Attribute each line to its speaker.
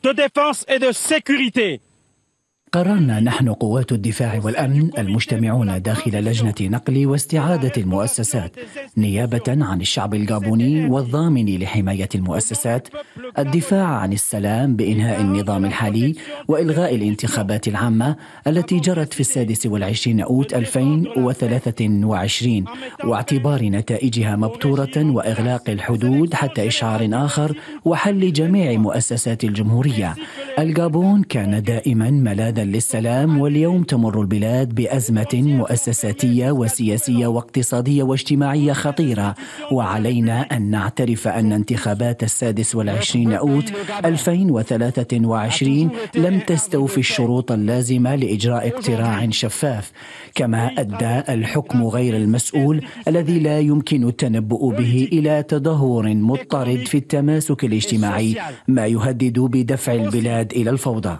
Speaker 1: de défense et de sécurité.
Speaker 2: قررنا نحن قوات الدفاع والامن المجتمعون داخل لجنه نقل واستعاده المؤسسات نيابه عن الشعب الغابوني والضامن لحمايه المؤسسات الدفاع عن السلام بإنهاء النظام الحالي وإلغاء الانتخابات العامة التي جرت في السادس والعشرين أوت 2023 واعتبار نتائجها مبتورة وإغلاق الحدود حتى إشعار آخر وحل جميع مؤسسات الجمهورية الغابون كان دائما ملاذا للسلام واليوم تمر البلاد بازمه مؤسساتيه وسياسيه واقتصاديه واجتماعيه خطيره وعلينا ان نعترف ان انتخابات السادس والعشرين اوت 2023 لم تستوفي الشروط اللازمه لاجراء اقتراع شفاف كما ادى الحكم غير المسؤول الذي لا يمكن التنبؤ به الى تدهور مضطرد في التماسك الاجتماعي ما
Speaker 3: يهدد بدفع البلاد إلى الفوضى